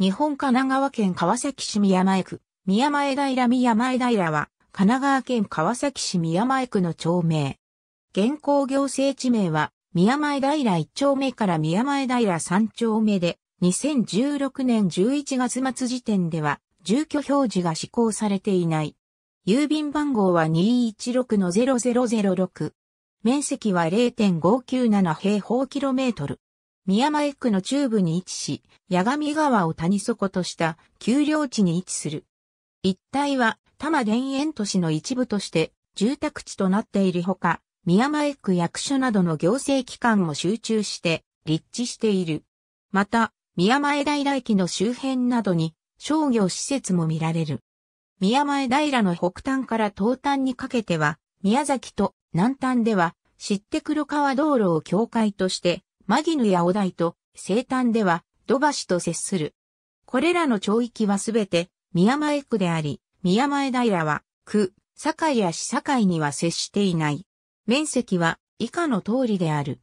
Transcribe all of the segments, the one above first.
日本神奈川県川崎市宮前区、宮前平宮前平は、神奈川県川崎市宮前区の町名。現行行政地名は、宮前平1丁目から宮前平3丁目で、2016年11月末時点では、住居表示が施行されていない。郵便番号は216-0006。面積は0.597平方キロメートル。宮前区の中部に位置し、八神川を谷底とした丘陵地に位置する。一帯は多摩田園都市の一部として住宅地となっているほか、宮前区役所などの行政機関も集中して立地している。また、宮前平駅の周辺などに商業施設も見られる。宮前平の北端から東端にかけては、宮崎と南端では、知って黒川道路を境界としてマギヌやオダイと生誕では土橋と接する。これらの町域はすべて宮前区であり、宮前平は区、堺や市堺には接していない。面積は以下の通りである。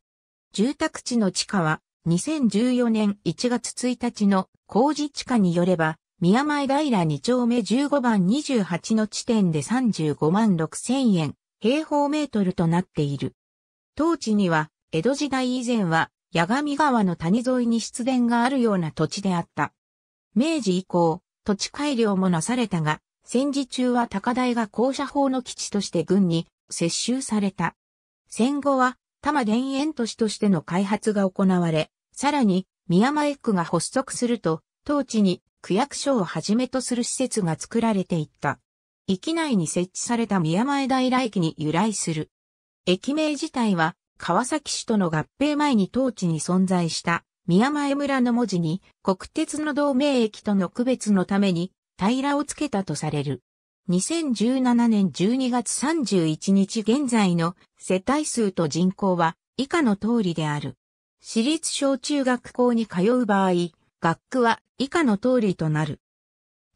住宅地の地価は2014年1月1日の工事地価によれば、宮前平2丁目15番28の地点で35万6千円、平方メートルとなっている。当地には江戸時代以前は、八神川の谷沿いに湿田があるような土地であった。明治以降、土地改良もなされたが、戦時中は高台が校舎法の基地として軍に接収された。戦後は、多摩田園都市としての開発が行われ、さらに、宮前区が発足すると、当地に区役所をはじめとする施設が作られていった。域内に設置された宮前平駅に由来する。駅名自体は川崎市との合併前に当地に存在した宮前村の文字に国鉄の同盟駅との区別のために平をつけたとされる。2017年12月31日現在の世帯数と人口は以下の通りである。私立小中学校に通う場合、学区は以下の通りとなる。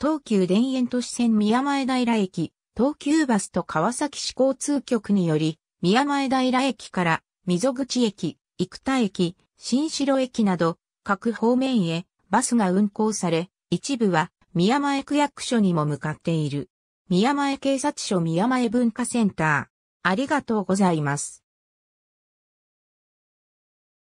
東急田園都市線宮前平駅、東急バスと川崎市交通局により、宮前平駅から溝口駅、生田駅、新城駅など各方面へバスが運行され、一部は宮前区役所にも向かっている。宮前警察署宮前文化センター。ありがとうございます。